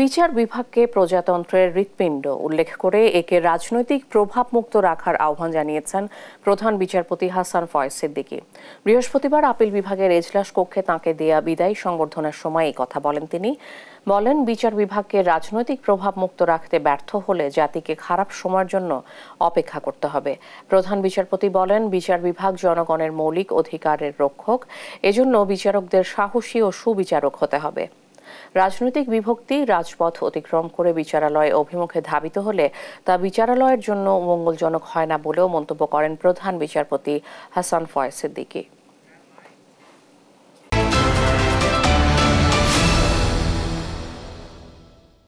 বিচার বিভাগকে প্রজাতন্ত্রের হৃৎপিণ্ড উল্লেখ করে একে রাজনৈতিক প্রভাবমুক্ত রাখার আহ্বান জানিয়েছেন প্রধান বিচারপতি হাসান ফয় সিদ্দিকী বৃহস্পতিবার আপিল বিভাগের এজলাস কক্ষে তাঁকে দেয়া বিদায়ী সংবর্ধনার সময় এই কথা বলেন তিনি বলেন বিচার বিভাগকে রাজনৈতিক প্রভাব মুক্ত রাখতে ব্যর্থ হলে জাতিকে খারাপ সময়ের জন্য অপেক্ষা করতে হবে প্রধান বিচারপতি বলেন বিচার বিভাগ জনগণের মৌলিক অধিকারের রক্ষক এজন্য বিচারকদের সাহসী ও সুবিচারক হতে হবে রাজনৈতিক বিভক্তি রাজপথ অতিক্রম করে বিচারালয় অভিমুখে ধাবিত হলে তা বিচারালয়ের জন্য মঙ্গলজনক হয় না বলেও মন্তব্য করেন প্রধান বিচারপতি হাসান ফয়েজ সিদ্দিকী